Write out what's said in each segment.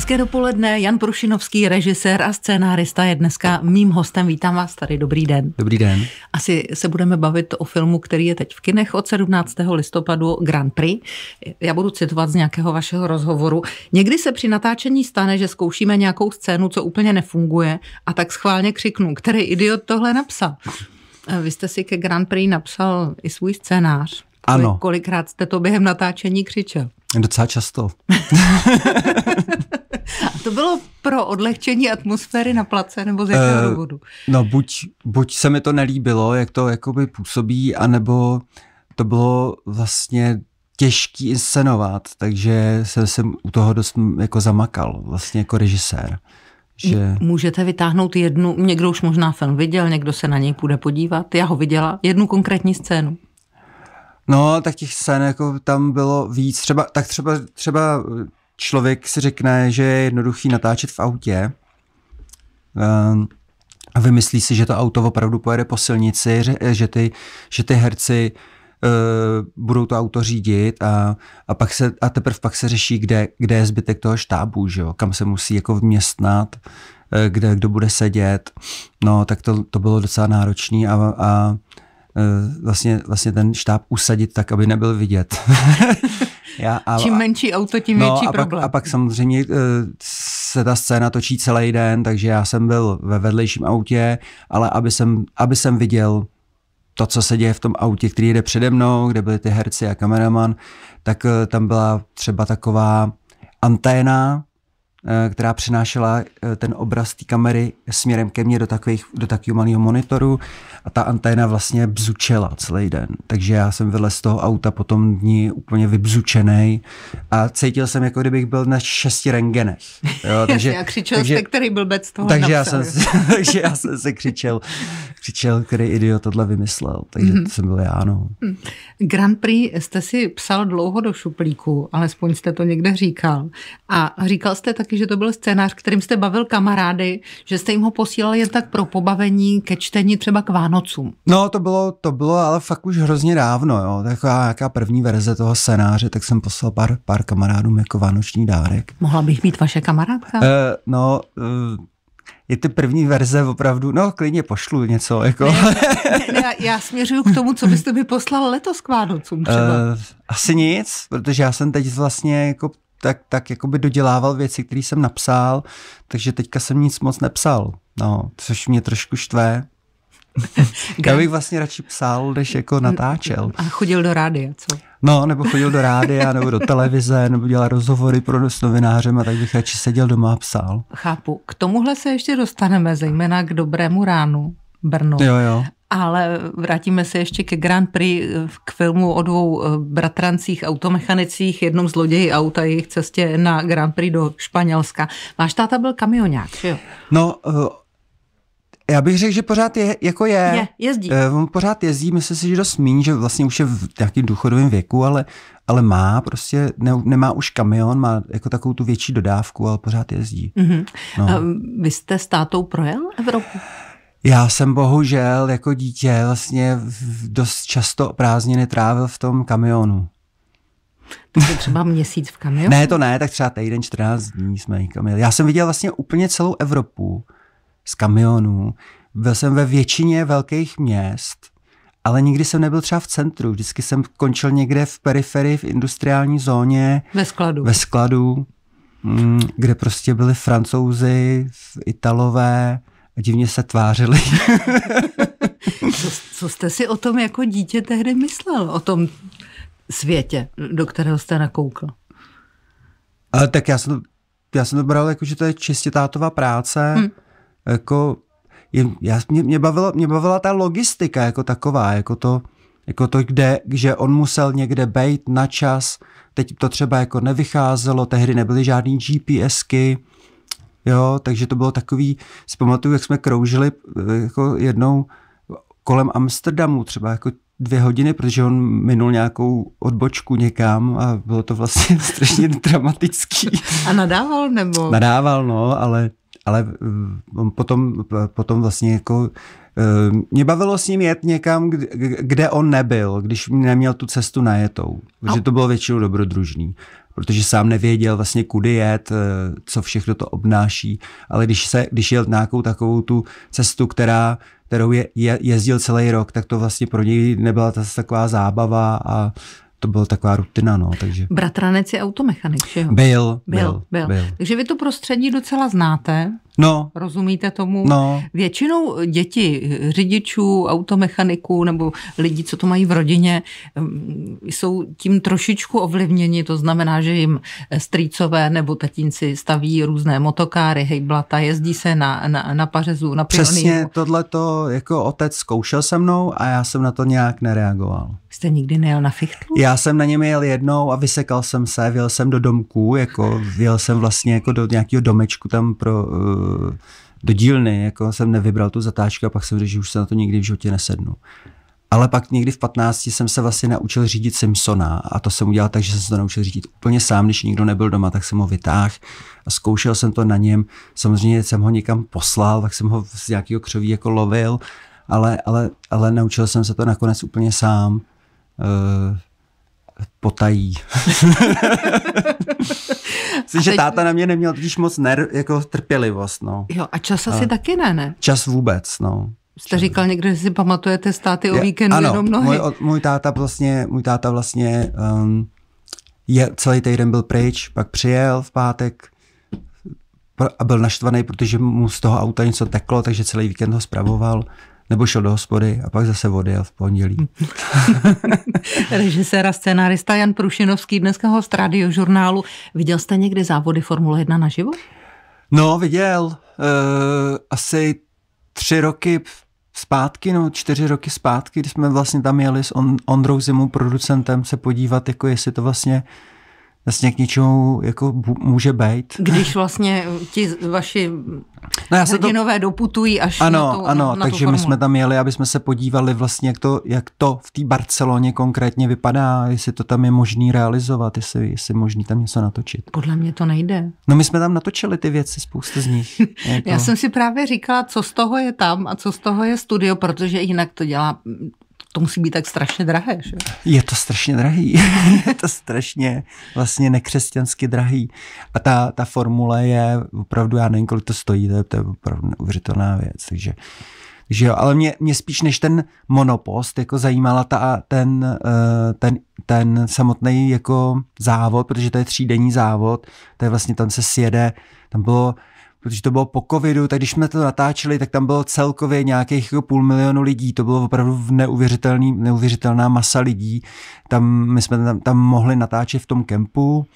Hezké dopoledne, Jan Prušinovský, režisér a scénárista je dneska mým hostem. Vítám vás tady, dobrý den. Dobrý den. Asi se budeme bavit o filmu, který je teď v kinech od 17. listopadu Grand Prix. Já budu citovat z nějakého vašeho rozhovoru. Někdy se při natáčení stane, že zkoušíme nějakou scénu, co úplně nefunguje a tak schválně křiknu, který idiot tohle napsal. Vy jste si ke Grand Prix napsal i svůj scénář. Ano. Kolikrát jste to během natáčení křičel? Docela často. A to bylo pro odlehčení atmosféry na place nebo z jakého uh, No buď, buď se mi to nelíbilo, jak to jakoby působí, anebo to bylo vlastně těžký inscenovat, takže jsem, se u toho dost jako zamakal, vlastně jako režisér. Že... Můžete vytáhnout jednu, někdo už možná film viděl, někdo se na něj půjde podívat, já ho viděla, jednu konkrétní scénu. No, tak těch scén jako tam bylo víc. Třeba, tak třeba, třeba eh, člověk si řekne, že je jednoduchý natáčet v autě um, a vymyslí si, že to auto opravdu pojede po silnici, že, eh, že, ty, že ty herci uh, budou to auto řídit a, a, pak se, a teprve pak se řeší, kde, kde je zbytek toho štábu, že jo? kam se musí jako vměstnat, kde kdo bude sedět. No, tak to, to bylo docela náročné a, a Eh, vlastně, vlastně ten štáb usadit tak, aby nebyl vidět. Já, a, Čím menší auto, tím no, větší a problém. a pak samozřejmě eh, se ta scéna točí celý den, takže já jsem byl ve vedlejším autě, ale aby jsem, aby jsem viděl to, co se děje v tom autě, který jede přede mnou, kde byli ty herci a kameraman, tak eh, tam byla třeba taková anténa, Eh, která přenášela eh, ten obraz té kamery směrem ke mně do, takových, do takového malého monitoru a ta anténa vlastně bzučela celý den. Takže já jsem vylez z toho auta potom dní úplně vybzučený a cítil jsem, jako kdybych byl na šesti rengenech. Jo, takže, já křičel takže, jste, který bez toho takže napsal. já, jsem, takže já jsem se křičel, křičel, který idiot tohle vymyslel. Takže mm-hmm. to jsem byl já, no. Mhm. Grand Prix jste si psal dlouho do šuplíku, alespoň jste to někde říkal. A říkal jste tak taky, že to byl scénář, kterým jste bavil kamarády, že jste jim ho posílal jen tak pro pobavení ke čtení třeba k Vánocům. No, to bylo, to bylo ale fakt už hrozně dávno, jo. Taková jaká první verze toho scénáře, tak jsem poslal pár, pár kamarádům jako vánoční dárek. Mohla bych být vaše kamarádka? Uh, no, uh, je to první verze opravdu, no klidně pošlu něco. Jako. Ne, ne, ne, já směřuju k tomu, co byste mi poslal letos k Vánocům třeba. Uh, asi nic, protože já jsem teď vlastně jako tak, tak jako by dodělával věci, které jsem napsal, takže teďka jsem nic moc nepsal, no, což mě trošku štve. Já bych vlastně radši psal, než jako natáčel. A chodil do rádia, co? No, nebo chodil do rádia, nebo do televize, nebo dělal rozhovory pro s novinářem a tak bych radši seděl doma a psal. Chápu. K tomuhle se ještě dostaneme, zejména k dobrému ránu Brno. Jo, jo. Ale vrátíme se ještě ke Grand Prix eh, k filmu o dvou eh, bratrancích automechanicích, jednom zloději auta, jejich cestě na Grand Prix do Španělska. Váš táta byl kamionák, že jo? No, eh, já bych řekl, že pořád je, jako je. Je, jezdí. On pořád jezdí, myslím si, že dost mín, že vlastně už je v nějakým důchodovém věku, ale, ale má prostě, ne, nemá už kamion, má jako takovou tu větší dodávku, ale pořád jezdí. Mm-hmm. No. A vy jste s tátou projel Evropu? Já jsem bohužel jako dítě vlastně dost často prázdniny trávil v tom kamionu. Takže třeba měsíc v kamionu? ne, to ne, tak třeba týden, 14 dní jsme kamion. Já jsem viděl vlastně úplně celou Evropu z kamionů. Byl jsem ve většině velkých měst, ale nikdy jsem nebyl třeba v centru. Vždycky jsem končil někde v periferii, v industriální zóně. Ve skladu. Ve skladu, mm, kde prostě byli francouzi, italové, divně se tvářili. co, co jste si o tom jako dítě tehdy myslel, o tom světě, do kterého jste nakoukl? Ale tak já jsem, já jsem to bral jako, že to je čistě tátová práce, hmm. jako je, já, mě, mě, bavila, mě bavila ta logistika jako taková, jako to, jako to, kde, že on musel někde bejt na čas, teď to třeba jako nevycházelo, tehdy nebyly žádný GPSky, Jo, takže to bylo takový, si pamatuju, jak jsme kroužili eh, jako jednou kolem Amsterdamu, třeba jako dvě hodiny, protože on minul nějakou odbočku někam a bylo to vlastně strašně dramatický. A nadával nebo? Nadával, no, ale ale mm, potom, potom vlastně jako Ehm, mě bavilo s ním jet někam, kde on nebyl, když neměl tu cestu najetou. Protože to bylo většinou dobrodružný. Protože sám nevěděl vlastně kudy jet, eh, co všechno to obnáší. Ale když, se, když jel nějakou takovou tu cestu, která, kterou je, je, jezdil celý rok, tak to vlastně pro něj nebyla ta taková zábava a to byla taková rutina, no, takže. Bratranec je automechanik, že jo? Byl, byl, byl, byl. byl. Takže vy to prostředí docela znáte. No. Rozumíte tomu? No. Většinou děti řidičů, automechaniků nebo lidí, co to mají v rodině, jsou tím trošičku ovlivněni, to znamená, že jim eh, strýcové nebo tatínci staví různé motokáry, hejblata, jezdí se na, na, na pařezu, na pionýru. Přesně tohle to jako otec zkoušel se mnou a já jsem na to nějak nereagoval. Jste nikdy nejel na fichtu? Já jsem na něm jel jednou a vysekal jsem se, vjel jsem do domku, jako vjel jsem vlastně jako do nějakého domečku tam pro eh, do dílny, jako jsem nevybral tu zatáčku a pak jsem řekl, že už se na to nikdy v životě nesednu. Ale pak někdy v 15 jsem se vlastně naučil řídit Simpsona a to jsem udělal tak, že jsem se to naučil řídit úplně sám, když nikdo nebyl doma, tak jsem ho vytáhl a zkoušel jsem to na něm. Samozřejmě jsem ho někam poslal, tak jsem ho z nějakého křoví jako lovil, ale, ale, ale naučil jsem se to nakonec úplně sám. Uh, potají. Myslím, že teď... táta na mě neměl totiž moc ner, jako trpělivost. No. Jo, a čas asi a... taky ne, ne? Čas vůbec, no. Jste říkal někde, že si pamatujete státy o víkendu ano, jenom nohy. Můj, můj, táta vlastně, můj táta vlastně um, je, celý týden byl pryč, pak přijel v pátek a byl naštvaný, protože mu z toho auta něco teklo, takže celý víkend ho zpravoval nebo šel do hospody a pak zase odjel v pondělí. Režisér a scénarista Jan Prušinovský, dneska host žurnálu. Viděl jste někdy závody Formule 1 živo? No, viděl. Uh, asi tři roky zpátky, no čtyři roky zpátky, když jsme vlastně tam jeli s On- Ondrou Zimou, producentem, se podívat, jako jestli to vlastně uh, vlastně k něčemu jako může být. Když vlastně ti vaši no já se hrdinové to... doputují až ano, na tu, Ano, na, na takže tu my jsme tam jeli, aby jsme se podívali vlastně, jak to, jak to v té Barceloně konkrétně vypadá, jestli to tam je možný realizovat, jestli, jestli možný tam něco natočit. Podle mě to nejde. No my jsme tam natočili ty věci, spoustu z nich. jako... já jsem si právě říkala, co z toho je tam a co z toho je studio, protože jinak to dělá to musí být tak strašně drahé, že? Je to strašně drahý. je to strašně vlastně nekřesťansky drahý. A ta, ta formule je opravdu, já nevím, kolik to stojí, to je, to je opravdu neuvěřitelná věc. Takže, takže jo, ale mě, mě spíš než ten monopost jako zajímala ta, ten, eh, ten, ten samotný jako závod, protože to je třídenní závod, to je vlastně tam se sjede, tam bylo protože to bylo po covidu, tak když jsme to natáčeli, tak tam bylo celkově nějakých jako půl milionu lidí, to bylo opravdu neuvěřitelný, neuvěřitelná masa lidí. Tam, my jsme tam, tam mohli natáčet v tom kempu,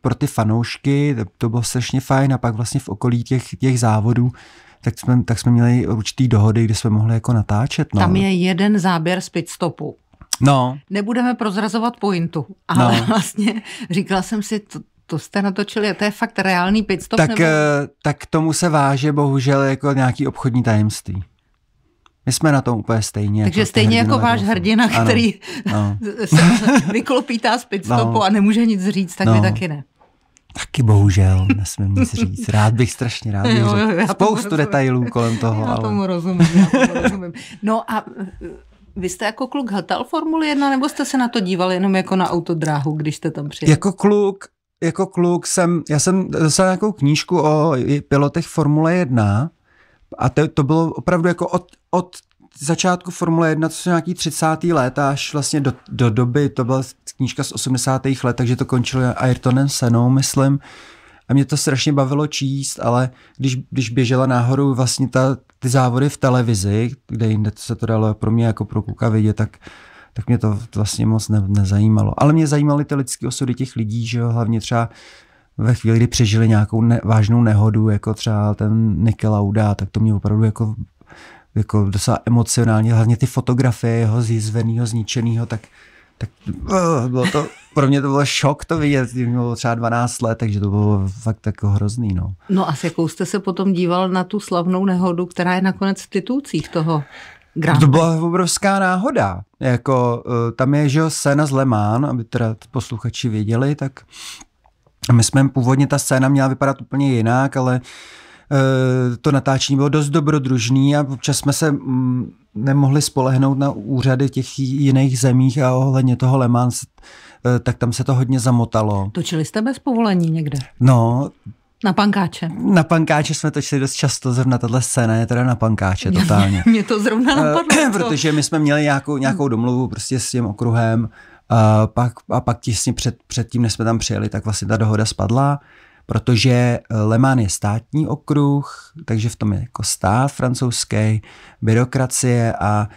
pro ty fanoušky, to bylo strašně fajn a pak vlastně v okolí těch, těch závodů tak jsme, tak jsme měli určitý dohody, kde jsme mohli jako natáčet. No. Tam je jeden záběr z pitstopu. No. Nebudeme prozrazovat pointu, ale no. vlastně říkala jsem si, to, to jste natočili to je fakt reálný pitstop? Tak, nebo... Eh, tak tomu se váže bohužel jako nějaký obchodní tajemství. My jsme na tom úplně stejně. Takže jako stejně jako váš hrdina, ano, který no. se vyklopítá z pitstopu no. a nemůže nic říct, tak no. mi taky ne. Taky bohužel, nesmím nic říct. Rád bych, strašně rád bych jo, jo, spoustu rozumím. detailů kolem toho. Já tomu ale... rozumím, já tomu rozumím. No a eh, vy jste jako kluk hltal Formuli 1, nebo jste se na to dívali jenom jako na autodráhu, když jste tam přijeli? Jako kluk jako kluk jsem, já jsem dostal nějakou knížku o pilotech Formule 1 a to, to bylo opravdu jako od, od začátku Formule 1, to jsou nějaký 30. let až vlastně do, do doby, to byla knížka z 80. let, takže to končilo Ayrtonem Senou, myslím. A mě to strašně bavilo číst, ale když, když běžela nahoru vlastně ta, ty závody v televizi, kde jinde se to dalo pro mě jako pro kluka vidět, tak tak mě to vlastně moc ne, nezajímalo. Ale mě zajímaly ty lidské osudy těch lidí, že jo, hlavně třeba ve chvíli, kdy přežili nějakou ne, vážnou nehodu, jako třeba ten Nikelauda, Lauda, tak to mě opravdu jako, jako docela emocionálně, hlavně ty fotografie jeho zjizveného, zničeného, tak tak eh, bylo to, pro mě to bylo šok to vidět, bylo třeba 12 let, takže to bylo fakt jako hrozný. No. no a s jakou jste se potom díval na tu slavnou nehodu, která je nakonec v titulcích toho Grand to byla obrovská náhoda. Jako, eh, tam je, že scéna z Lemán, aby teda posluchači věděli, tak my jsme původně, ta scéna měla vypadat úplně jinak, ale eh, to natáčení bylo dost dobrodružný a občas jsme se mm, nemohli spolehnout na úřady těch jiných zemích a ohledně toho Le Mans, eh, tak tam se to hodně zamotalo. Točili jste bez povolení někde? No, na pankáče. Na pankáče jsme točili dost často, zrovna tahle scéna je teda na pankáče totálně. Mě to zrovna eh, napadlo. Protože my jsme měli nějakou, nějakou domluvu prostě s tím okruhem a pak, a pak těsně před, před tím, než jsme tam přijeli, tak vlastně ta dohoda spadla, protože eh, Lemán je státní okruh, takže v tom je jako stát francouzský, byrokracie a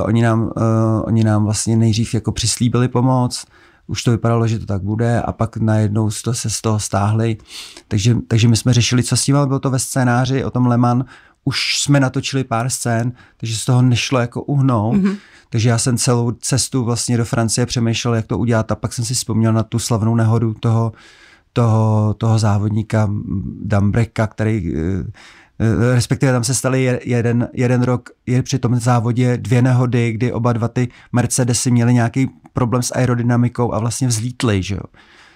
uh, oni, nám, uh, oni nám vlastně nejdřív jako přislíbili pomoc, už to vypadalo, že to tak bude a pak najednou to se z toho stáhli. Takže, takže my jsme řešili, co s tím, ale bylo to ve scénáři o tom Leman, už jsme natočili pár scén, takže z toho nešlo jako uhnout. Mm-hmm. Takže já jsem celou cestu vlastně do Francie přemýšlel, jak to udělat a pak jsem si vzpomněl na tu slavnou nehodu toho, toho, toho závodníka Dambreka, který eh, Eh, respektive tam se staly jeden, jeden rok je při tom závodě dvě nehody, kdy oba dva ty Mercedesy měly nějaký problém s aerodynamikou a vlastně vzlítly, že jo.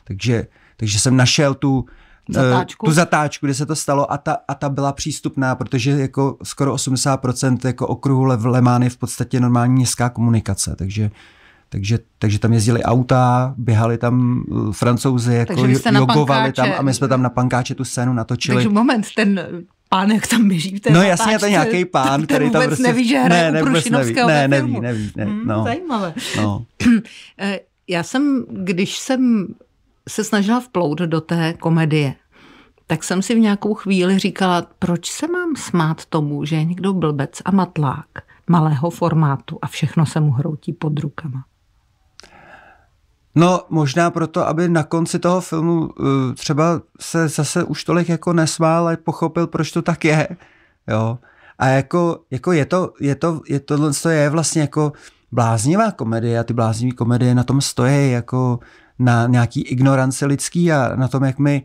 Takže, takže jsem našel tu, eh, zatáčku. tu zatáčku, kde se to stalo a ta, a ta byla přístupná, protože jako skoro 80% jako okruhu Mans je v podstatě normální městská komunikace, takže takže, takže tam jezdili auta, běhali tam eh, francouzi, jako jogovali pankáče. tam a my jsme tam na pankáče tu scénu natočili. Takže moment, ten pán, jak tam běží v té No jasně, to nějaký pán, který tam vůbec prostě... neví, že hraje ne, ne, Prušinovského neví, ne, neví, neví, ne, hmm, no. Zajímavé. No. Eh, já jsem, když jsem se snažila vplout do té komedie, tak jsem si v nějakou chvíli říkala, proč se mám smát tomu, že je někdo blbec a matlák malého formátu a všechno se mu hroutí pod rukama. No možná proto, aby na konci toho filmu eh, třeba se zase už tolik jako nesmál a pochopil, proč to tak je. Jo. A jako, jako je to, je to, je je, to je vlastně jako bláznivá komedie a ty bláznivé komedie na tom stojí jako na nějaký ignoranci lidský a na tom, jak my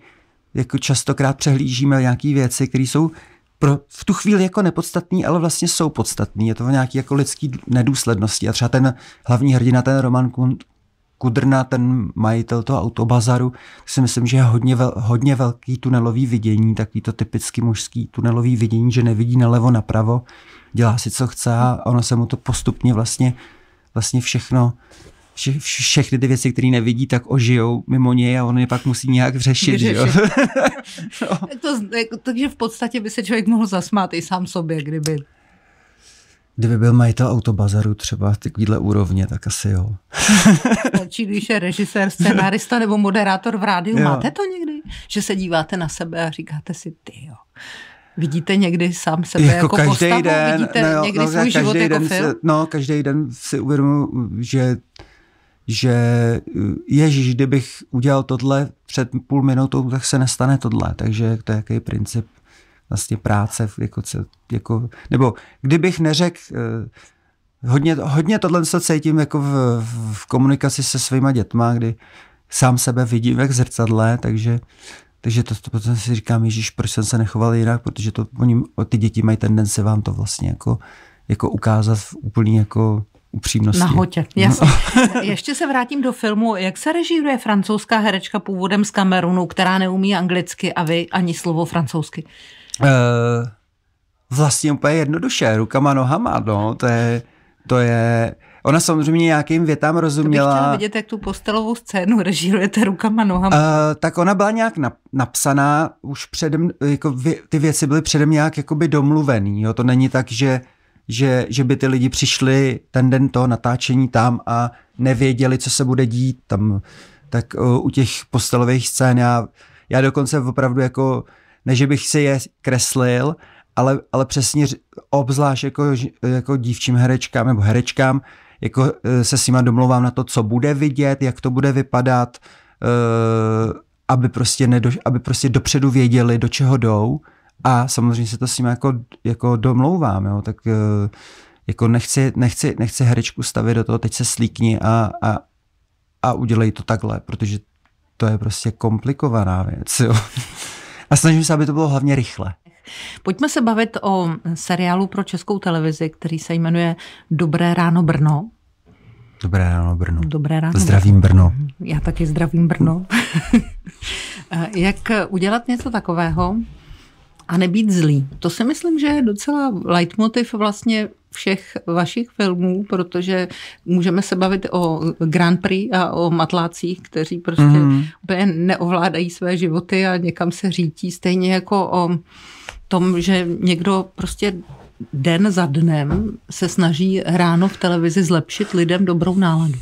jako častokrát přehlížíme nějaké věci, které jsou pro, v tu chvíli jako nepodstatný, ale vlastně jsou podstatný. Je to v nějaký jako lidský nedůslednosti. A třeba ten hlavní hrdina, ten Roman Kudrna, ten majitel toho autobazaru, si myslím, že je hodně, vel, hodně velký tunelový vidění, takový to typický mužský tunelový vidění, že nevidí nalevo, napravo, dělá si, co chce a ono se mu to postupně vlastně, vlastně všechno vše, všechny ty věci, které nevidí, tak ožijou mimo něj a on je pak musí nějak řešit. Jo? no. to, jako, takže v podstatě by se člověk mohl zasmát i sám sobě, kdyby Kdyby byl majitel autobazaru třeba v takovýhle úrovně, tak asi jo. Či když je režisér, scenárista nebo moderátor v rádiu. Jo. Máte to někdy? Že se díváte na sebe a říkáte si, ty jo. Vidíte někdy sám sebe jako, jako každý postavu? Den, Vidíte no, jo, někdy no, svůj život jako den film? Se, no, každý den si uvědomuji, že že ježiš, kdybych udělal tohle před půl minutou, tak se nestane tohle. Takže to je jaký princip vlastně práce, jako, jako, nebo kdybych neřekl, eh, hodně, hodně tohle se cítím jako v, v komunikaci se svýma dětma, kdy sám sebe vidím jak zrcadle, takže, takže to, to potom si říkám, Ježíš, proč jsem se nechoval jinak, protože to oni, ty děti mají tendenci vám to vlastně jako, jako ukázat úplně jako upřímnosti. Na hotě, no. jasně. No. Ještě se vrátím do filmu. Jak se režíruje francouzská herečka původem z Kamerunu, která neumí anglicky a vy ani slovo francouzsky? Uh, Eh, vlastně úplně jednoduše, rukama, nohama, no, to je, to je, Ona samozřejmě nějakým větám rozuměla. To bych chtěla vidět, jak tu postelovou scénu režírujete rukama, nohama. Uh, tak ona byla nějak na, napsaná, už předem, jako vě, ty věci byly předem nějak jakoby domluvený. Jo? To není tak, že, že, že by ty lidi přišli ten den toho natáčení tam a nevěděli, co se bude dít tam. Tak uh, u těch postelových scén já, já dokonce opravdu jako ne, že bych si je kreslil, ale, ale přesně obzvlášť jako, jako dívčím herečkám nebo herečkám, jako eh, se s nima domlouvám na to, co bude vidět, jak to bude vypadat, eh, aby prostě, nedo, aby prostě dopředu věděli, do čeho jdou a samozřejmě se to s nima jako, jako domlouvám, jo, tak eh, jako nechci, nechci, nechci herečku stavit do toho, teď se slíkni a, a, a udělej to takhle, protože to je prostě komplikovaná věc, jo. A snažím se, aby to bylo hlavně rychle. Pojďme se bavit o seriálu pro českou televizi, který se jmenuje Dobré ráno Brno. Dobré ráno Brno. Dobré ráno. Zdravím Brno. Já taky zdravím Brno. Jak udělat něco takového a nebýt zlý? To si myslím, že je docela leitmotiv vlastně všech vašich filmů, protože můžeme se bavit o Grand Prix a o matlácích, kteří prostě mm. úplně neovládají své životy a někam se řítí, stejně jako o tom, že někdo prostě den za dnem se snaží ráno v televizi zlepšit lidem dobrou náladu.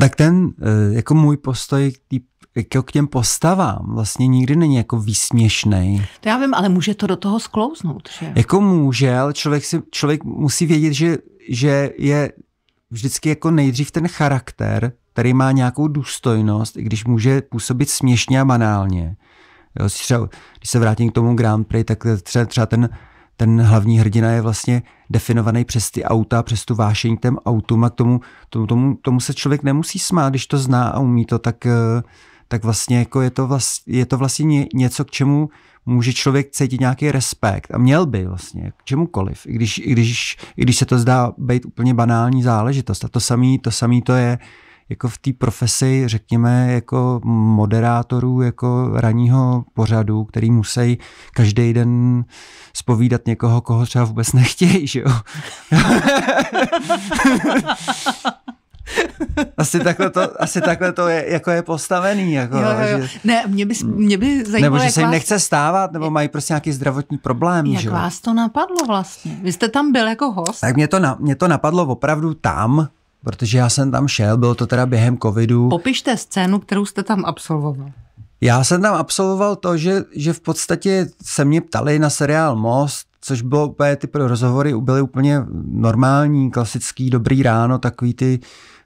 Tak ten, eh, jako můj postoj k té jako k těm postavám vlastně nikdy není jako výsměšný. To já vím, ale může to do toho sklouznout, že? Jako může, ale člověk, si, člověk musí vědět, že, že je vždycky jako nejdřív ten charakter, který má nějakou důstojnost, i když může působit směšně a banálně. Jo, třeba, když se vrátím k tomu Grand Prix, tak třeba, třeba ten, ten hlavní hrdina je vlastně definovaný přes ty auta, přes tu vášení k těm autům a k tomu, tomu, tomu, tomu se člověk nemusí smát, když to zná a umí to, tak eh, tak vlastně jako je to, vlast, je to vlastně něco, k čemu může člověk cítit nějaký respekt a měl by vlastně k čemukoliv, i když, i když, i když se to zdá být úplně banální záležitost. A to samý to, samý to je jako v té profesi, řekněme, jako moderátorů, jako ranního pořadu, který musí každý den spovídat někoho, koho třeba vůbec nechtějí, že jo? Asi takhle to, asi takhle to je, jako je postavený. Jako, jo, jo, jo. Že, ne, mě by, mě by zajímalo, Nebo že se jim vás... nechce stávat, nebo mají prostě nějaký zdravotní problém. Jak že? vás to napadlo vlastně? Vy jste tam byl jako host? Tak mě to, na, mě to napadlo opravdu tam, protože já jsem tam šel, bylo to teda během covidu. Popište scénu, kterou jste tam absolvoval. Já jsem tam absolvoval to, že, že v podstatě se mě ptali na seriál Most, což bylo úplně, ty rozhovory byly úplně normální, klasický, dobrý ráno, takový ty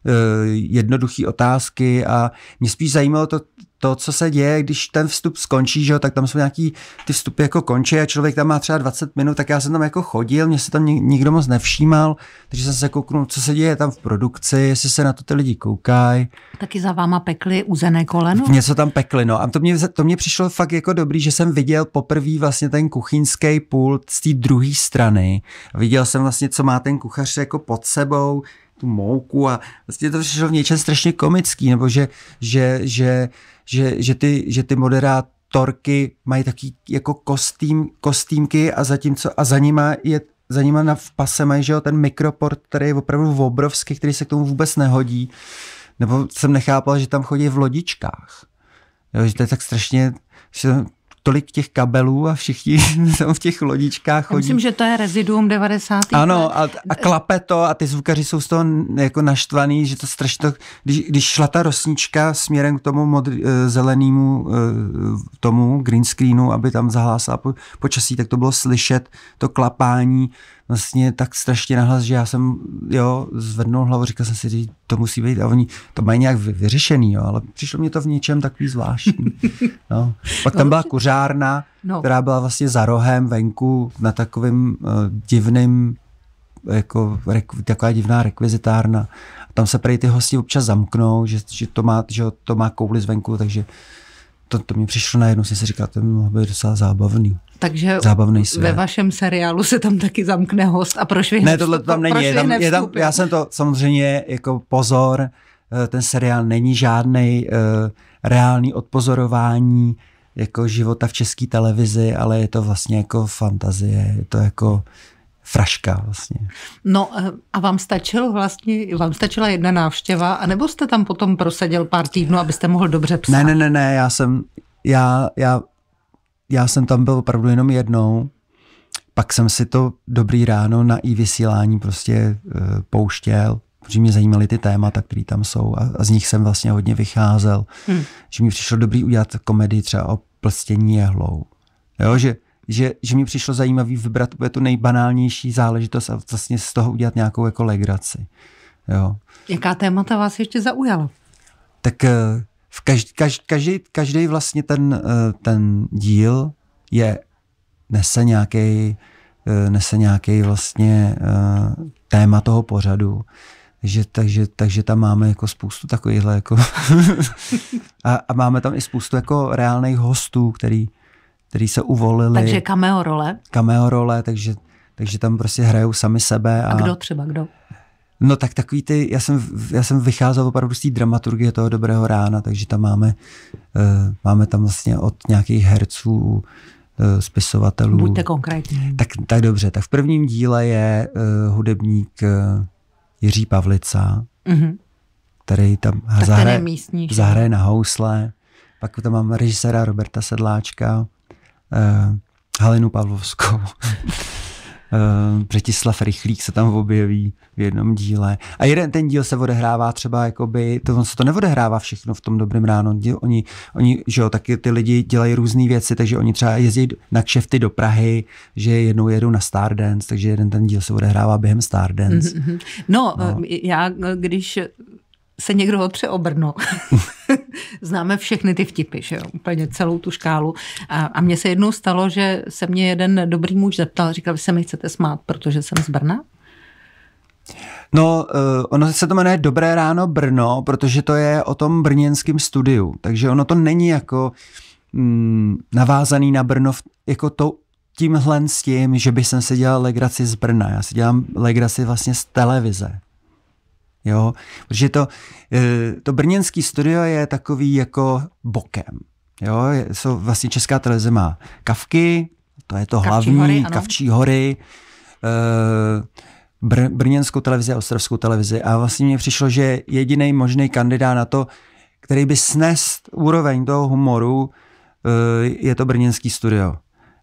uh, eh, jednoduché otázky a mě spíš zajímalo to, to, co se děje, když ten vstup skončí, že jo, tak tam jsou nějaký, ty vstupy jako končí a člověk tam má třeba 20 minut, tak já jsem tam jako chodil, mě se tam nikdo moc nevšímal, takže jsem se kouknul, co se děje tam v produkci, jestli se na to ty lidi koukají. Taky za váma pekly uzené koleno? Něco tam pekly, no. A to mě, to mě přišlo fakt jako dobrý, že jsem viděl poprvé vlastně ten kuchyňský pult z té druhé strany. Viděl jsem vlastně, co má ten kuchař jako pod sebou, tu mouku a vlastně to přišlo v něčem strašně komický, nebo že, že, že, že, že, ty, že ty moderátorky mají taky jako kostým, kostýmky a zatímco a za nima je za nima na v pase mají, že jo, ten mikroport, který je opravdu obrovský, který se k tomu vůbec nehodí. Nebo jsem nechápal, že tam chodí v lodičkách. Jo, že to je tak strašně, že tolik těch kabelů a všichni tam v těch lodičkách chodí. Myslím, že to je reziduum 90. Ano, a, a klape to a ty zvukaři jsou z toho jako naštvaný, že to strašně to, když, když šla ta rosnička směrem k tomu modr, eh, zelenému eh, tomu green screenu, aby tam zahlásila počasí, tak to bylo slyšet to klapání vlastně tak strašně nahlas, že já jsem, jo, zvednul hlavu, říkal jsem si, že to musí být a oni to mají nějak vyřešený, jo, ale přišlo mě to v něčem takový zvláštní. No. Pak tam no, byla kuřárna, no. která byla vlastně za rohem venku na takovým uh, divným jako taková divná rekvizitárna. tam se prý ty hosti občas zamknou, že, že, to, má, že to má kouli zvenku, takže to, to mi přišlo najednou, jsem si říkal, to by mohlo být docela zábavný. Takže Zábavný svět. ve vašem seriálu se tam taky zamkne host a prošvihne Ne, tohle to tam není. Je tam, je tam, já jsem to samozřejmě jako pozor, eh, ten seriál není žádný uh, eh, reálný odpozorování jako života v české televizi, ale je to vlastně jako fantazie, je to jako fraška vlastně. No eh, a vám stačil vlastně, vám stačila jedna návštěva, anebo jste tam potom proseděl pár týdnů, abyste mohl dobře psát? Ne, ne, ne, ne, já jsem, já, já já jsem tam byl opravdu jenom jednou, pak jsem si to dobrý ráno na i vysílání prostě uh, pouštěl, protože mě zajímaly ty témata, které tam jsou a, a z nich jsem vlastně hodně vycházel. Hmm. Že mi přišlo dobrý udělat komedii třeba o plstění jehlou. Jo, že, že, že mi přišlo zajímavý vybrat úplně tu nejbanálnější záležitost a vlastně z toho udělat nějakou jako legraci. Jo. Jaká témata vás ještě zaujala? Tak e, v každý, každý, každý vlastně ten, eh, ten díl je nese nějaký eh, nese nějaký vlastně eh, téma toho pořadu. že takže, takže tam máme jako spoustu takovýchhle jako a, a, máme tam i spoustu jako reálných hostů, který, který se uvolili. Takže cameo role. Cameo role, takže, takže tam prostě hrajou sami sebe. A, a kdo třeba, kdo? No tak takový ty, já jsem, já jsem vycházel opravdu z té dramaturgie toho dobrého rána, takže tam máme, uh, máme tam vlastně od nějakých herců, uh, spisovatelů. Buďte konkrétní. Tak, tak dobře, tak v prvním díle je uh, hudebník uh, Jiří Pavlica, mm-hmm. který tam zahraje, zahraje na housle. Pak tam mám režiséra Roberta Sedláčka, uh, Halinu Pavlovskou. Uh, Břetislav Rychlík se tam objeví v jednom díle. A jeden ten díl se odehrává třeba, jakoby, to, on se to neodehrává všechno v tom dobrém ráno. Oni, oni že jo, taky ty lidi dělají různé věci, takže oni třeba jezdí na kšefty do Prahy, že jednou jedou na Stardance, takže jeden ten díl se odehrává během Stardance. Mm-hmm. No, no, eh, já když se někdo otře o Brno. Známe všechny ty vtipy, že jo? úplně celou tu škálu. A, a mně se jednou stalo, že se mě jeden dobrý muž zeptal, říkal, vy se mi chcete smát, protože jsem z Brna? No, eh, ono se to jmenuje Dobré ráno Brno, protože to je o tom brněnském studiu. Takže ono to není jako mm, navázaný na Brno jako to, tímhle s tím, že bych jsem si dělal legraci z Brna. Já si dělám legraci vlastně z televize. Jo? Protože to, eh, to brněnský studio je takový jako bokem. Jo? Jsou, vlastně Česká televize má kavky, to je to kavčí hlavní, hory, kavčí hory, eh, Br- brněnskou televizi a ostravskou televizi. A vlastně mně přišlo, že jediný možný kandidát na to, který by snest úroveň toho humoru, eh, je to brněnský studio.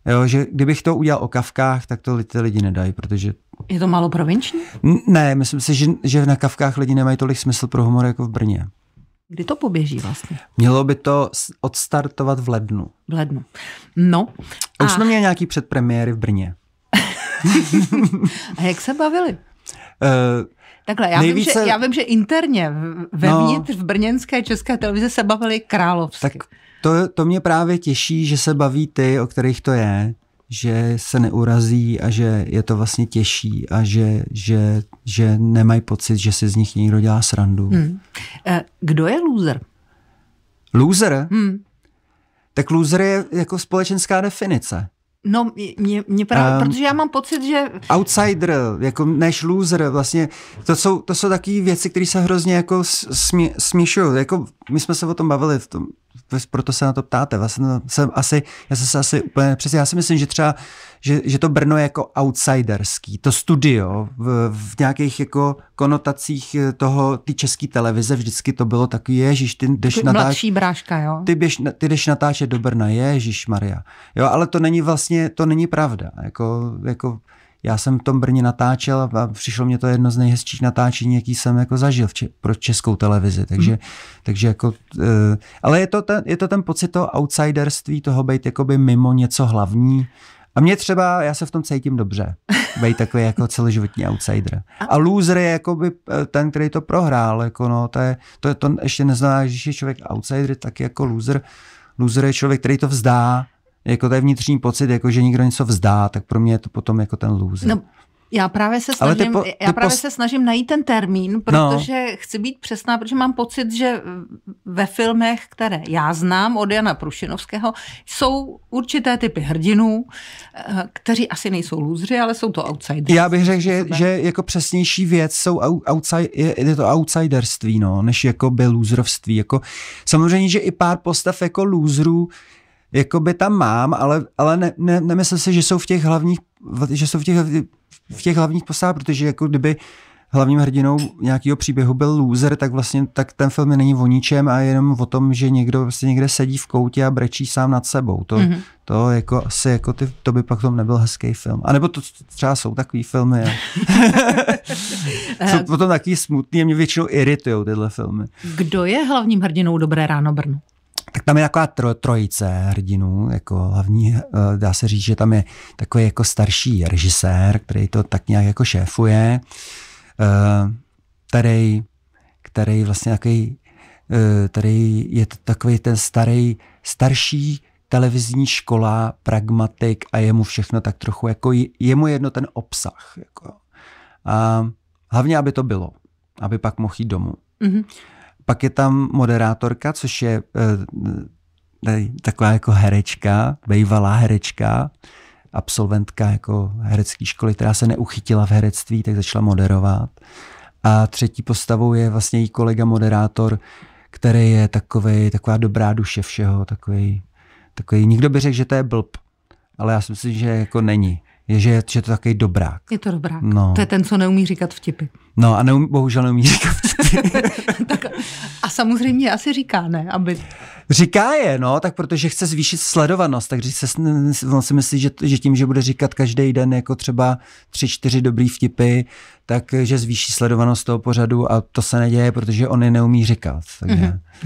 Jo, že kdybych to udělal o kavkách, tak to ty lidi nedají, protože... Je to málo provinční? Ne, myslím si, že, že na kavkách lidi nemají tolik smysl pro humor jako v Brně. Kdy to poběží vlastně? Mělo by to odstartovat v lednu. V lednu. No. A už jsme měli nějaký předpremiéry v Brně. a jak se bavili? Uh, Takhle, já, nejvíce... vím, že, já vím, že interně vevnitř no, v brněnské české televize se bavili královsky. Tak to, to mě právě těší, že se baví ty, o kterých to je, že se neurazí a že je to vlastně těžší a že, že, že nemají pocit, že si z nich někdo dělá srandu. Hmm. Eh, kdo je loser? Loser? Hmm. Tak loser je jako společenská definice. No, mě, mě právě, um, protože já mám pocit, že... Outsider, jako než loser, vlastně, to jsou, to jsou takové věci, které se hrozně jako smě, směšují. Jako my jsme se o tom bavili v tom proto se na to ptáte. Vlastně jsem asi, já jsem se asi úplně přesně, já si myslím, že třeba, že, že to Brno je jako outsiderský, to studio v, v nějakých jako konotacích eh, toho, ty české televize vždycky to bylo takový, ježiš ty jdeš natáčet. bráška, jo? Ty, běž, ty jdeš natáčet do Brna, ježiš Maria. Jo, ale to není vlastně, to není pravda. Jako, jako já jsem v tom Brně natáčel a přišlo mě to jedno z nejhezčích natáčení, jaký jsem jako zažil če- pro českou televizi. Mhm. Takže, mm. takže jako, uh, ale je to, ten, je to ten pocit toho outsiderství, toho být jakoby mimo něco hlavní. A mě třeba, já se v tom cítím dobře, být takový jako celoživotní outsider. A loser je jakoby eh, ten, který to prohrál, jako no, to, je, to, je, to ještě neznamená, že když je člověk outsider, tak je jako loser. Loser je člověk, který to vzdá, jako ten vnitřní pocit, jako že někdo něco vzdá, tak pro mě je to potom jako ten loser. No, já právě se snažím, ty po, ty já právě post... se snažím najít ten termín, no. protože no. chci být přesná, protože mám pocit, že ve filmech, které já znám od Jana Prušinovského, jsou určité typy hrdinů, eh, kteří asi nejsou lůzři, ale jsou to outsiders. Já bych řekl, že, že jako přesnější věc jsou outside, je, je to outsiderství, no, než jako by lůzrovství. Jako, samozřejmě, že i pár postav jako lůzrů jakoby tam mám, ale, ale ne, ne, nemyslím si, že jsou v těch hlavních, že jsou v těch, v těch hlavních postavách, protože jako kdyby hlavním hrdinou nějakého příběhu byl loser, tak vlastně tak ten film není o ničem a jenom o tom, že někdo vlastně někde sedí v koutě a brečí sám nad sebou. To, mm-hmm. to jako asi jako ty, to by pak tom nebyl hezký film. A nebo to třeba jsou takový filmy. Já. jsou potom takový smutný a mě většinou iritují tyhle filmy. Kdo je hlavním hrdinou Dobré ráno Brno? tak tam je taková tro, trojice hrdinů, jako hlavní, eh, dá se říct, že tam je takový jako starší režisér, který to tak nějak jako šéfuje, eh, který, který vlastně takový, eh, který je to takový ten starý, starší televizní škola, pragmatik a jemu všechno tak trochu, jako jemu jedno ten obsah. Jako. A hlavně, aby to bylo, aby pak mohl jít domů. Mm-hmm. Pak je tam moderátorka, což je e, taková jako herečka, bývalá herečka, absolventka jako herecké školy, která se neuchytila v herectví, tak začala moderovat. A třetí postavou je vlastně její kolega moderátor, který je takový, taková dobrá duše všeho, takový, takový, nikdo by řekl, že to je blb, ale já si myslím, že jako není. Je, že, že to je takový dobrák. Je to dobrák. No. To je ten, co neumí říkat vtipy. No a neum, bohužel neumí říkat tak, a samozřejmě asi říká, ne? Aby... Říká je, no, tak protože chce zvýšit sledovanost, takže se, on si myslí, že, že tím, že bude říkat každý den jako třeba tři, čtyři dobrý vtipy, takže zvýší sledovanost toho pořadu a to se neděje, protože on je neumí říkat. Takže...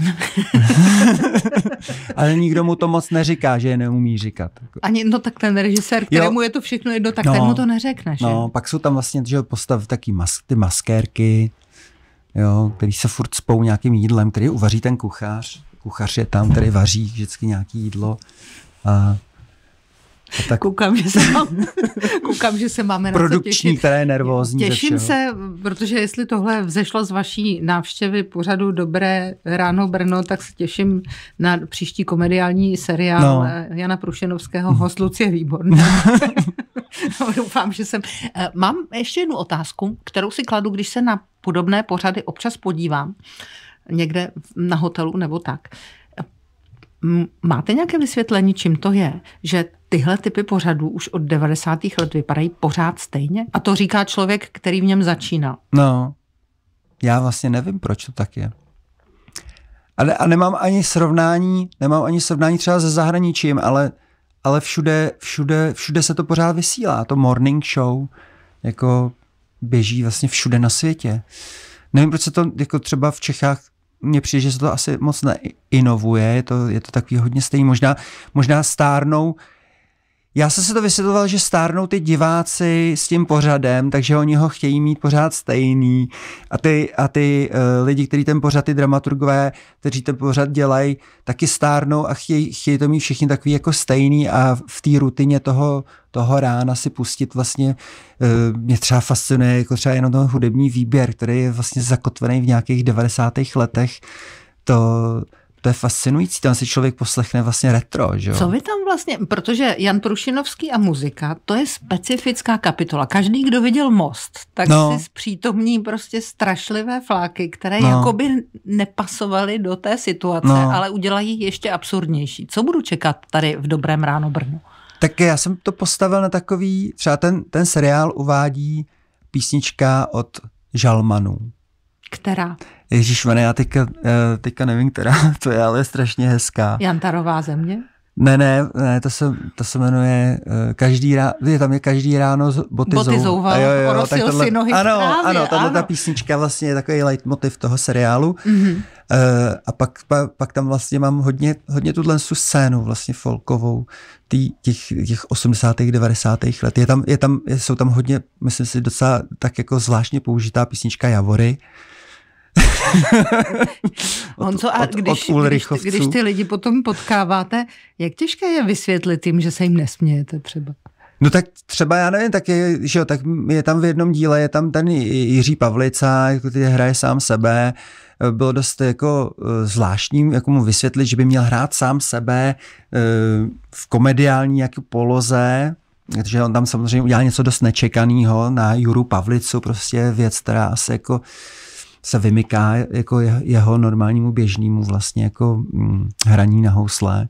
Mm-hmm. Ale nikdo mu to moc neříká, že je neumí říkat. Ani, no tak ten režisér, kterému jo. je to všechno jedno, tak no, ten mu to neřekne. Že? No, pak jsou tam vlastně že postav taky mas, ty mas maskérky, jo, který se furt spou nějakým jídlem, který uvaří ten kuchař. Kuchař je tam, který vaří vždycky nějaký jídlo. A a tak... koukám, že se mám, koukám, že se máme na co těšit. je nervózní. Těším se, protože jestli tohle vzešlo z vaší návštěvy pořadu Dobré ráno Brno, tak se těším na příští komediální seriál no. Jana Prušenovského Host Lucie Výborný. doufám, že jsem... Eh, mám ještě jednu otázku, kterou si kladu, když se na podobné pořady občas podívám, někde na hotelu nebo tak. Máte nějaké vysvětlení, čím to je, že tyhle typy pořadů už od 90. let vypadají pořád stejně? A to říká člověk, který v něm začínal. No, já vlastně nevím, proč to tak je. A, ne, a nemám ani srovnání, nemám ani srovnání třeba se zahraničím, ale ale všude, všude, všude se to pořád vysílá. To morning show jako běží vlastně všude na světě. Nevím, proč se to jako třeba v Čechách mně přijde, že se to asi moc neinovuje, je to, je to takový hodně stejný. Možná, možná stárnou já jsem se to vysvětloval, že stárnou ty diváci s tím pořadem, takže oni ho chtějí mít pořád stejný a ty, a ty uh, lidi, kteří ten pořad, ty dramaturgové, kteří ten pořad dělají, taky stárnou a chtějí, chtějí to mít všichni takový jako stejný a v té rutině toho, toho rána si pustit vlastně, uh, mě třeba fascinuje jako třeba jenom ten hudební výběr, který je vlastně zakotvený v nějakých 90. letech, to, to je fascinující, tam si člověk poslechne vlastně retro. Že jo? Co vy tam vlastně, protože Jan Prušinovský a muzika, to je specifická kapitola. Každý, kdo viděl Most, tak no. si zpřítomní prostě strašlivé fláky, které no. jakoby nepasovaly do té situace, no. ale udělají ještě absurdnější. Co budu čekat tady v Dobrém ráno Brnu? Tak já jsem to postavil na takový, třeba ten, ten seriál uvádí písnička od Žalmanů. Která? Ježíš, já teďka, teďka nevím, která to je, ale je strašně hezká. Jantarová země? Ne, ne, ne, to se, to se jmenuje eh, každý ráno, je tam je každý ráno boty, boty zouval, jo, jo, orosil tak tohle, si nohy Ano, právě, ano, ano. ta písnička vlastně je takový leitmotiv toho seriálu. Mm-hmm. Uh, a pak, pa, pak tam vlastně mám hodně, hodně tuhle scénu vlastně folkovou tý, těch, těch 80. 90. let. Je tam, je tam, jsou tam hodně, myslím si, docela tak jako zvláštně použitá písnička Javory, Honzo, a od, když, od když, když ty lidi potom potkáváte, jak těžké je vysvětlit jim, že se jim nesmějete třeba? No tak třeba, já nevím, tak je, že jo, tak je tam v jednom díle, je tam ten Jiří Pavlica, jako ty hraje sám sebe, eh, bylo dost jako eh, zvláštním, jako mu vysvětlit, že by měl hrát sám sebe eh, v komediální jako poloze, protože on tam samozřejmě udělal něco dost nečekaného na Juru Pavlicu, prostě věc, která asi jako se vymyká jako jeho normálnímu běžnému vlastně jako mm, hraní na housle.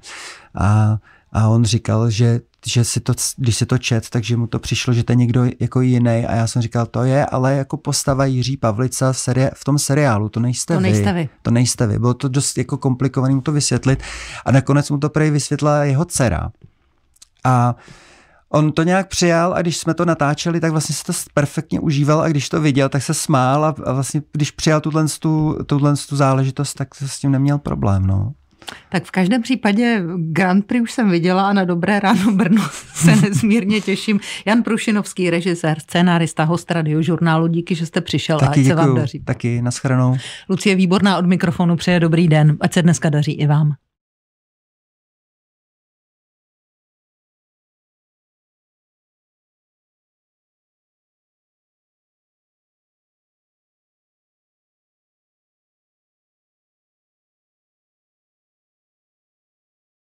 A, a on říkal, že že si to, když si to čet, takže mu to přišlo, že to je někdo jako jiný a já jsem říkal, to je, ale jako postava Jiří Pavlica seri- v tom seriálu, to nejste, to nejste vy. vy. To nejste vy. Bylo to dost jako komplikovaný mu to vysvětlit a nakonec mu to prej vysvětla jeho dcera. A uh, on to nějak přijal a když jsme to natáčeli, tak vlastně se to perfektně užíval a když to viděl, tak se smál a, vlastně když přijal tuhle, záležitost, tak se s tím neměl problém, no. Tak v každém případě Grand Prix už jsem viděla a na dobré ráno Brno se nezmírně těším. Jan Prušinovský, režisér, scénárista, host radiožurnálu, díky, že jste přišel taky a ať děkuju, se vám daří. Taky, naschranou. Lucie Výborná od mikrofonu přeje dobrý den, ať se dneska daří i vám.